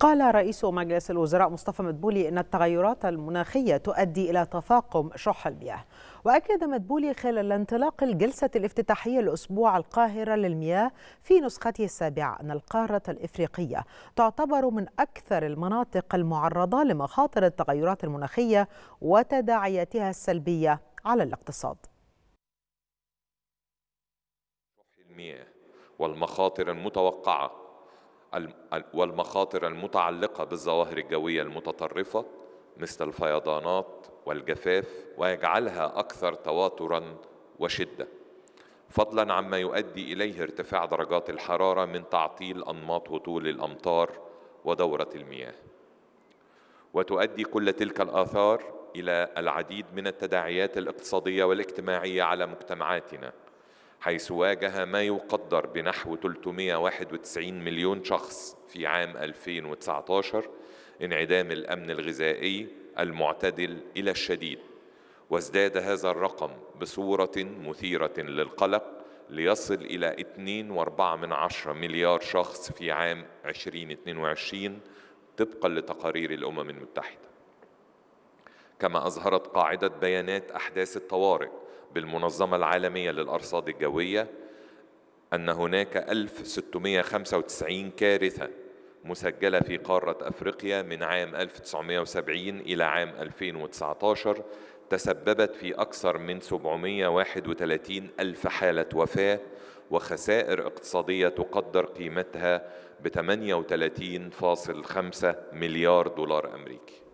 قال رئيس مجلس الوزراء مصطفى مدبولي ان التغيرات المناخيه تؤدي الى تفاقم شح المياه واكد مدبولي خلال انطلاق الجلسه الافتتاحيه لاسبوع القاهره للمياه في نسخته السابعه ان القاره الافريقيه تعتبر من اكثر المناطق المعرضه لمخاطر التغيرات المناخيه وتداعياتها السلبيه على الاقتصاد المياه والمخاطر المتوقعه والمخاطر المتعلقة بالظواهر الجوية المتطرفة مثل الفيضانات والجفاف ويجعلها أكثر تواترا وشدة فضلا عما يؤدي إليه ارتفاع درجات الحرارة من تعطيل أنماط هطول الأمطار ودورة المياه وتؤدي كل تلك الآثار إلى العديد من التداعيات الاقتصادية والاجتماعية على مجتمعاتنا حيث واجه ما يقدر بنحو 391 مليون شخص في عام 2019 انعدام الأمن الغذائي المعتدل إلى الشديد وازداد هذا الرقم بصورة مثيرة للقلق ليصل إلى 2.4 مليار شخص في عام 2022 طبقا لتقارير الأمم المتحدة كما أظهرت قاعدة بيانات أحداث الطوارئ بالمنظمة العالمية للأرصاد الجوية أن هناك 1695 كارثة مسجلة في قارة أفريقيا من عام 1970 إلى عام 2019 تسببت في أكثر من 731 ألف حالة وفاة وخسائر اقتصادية تقدر قيمتها ب 38.5 مليار دولار أمريكي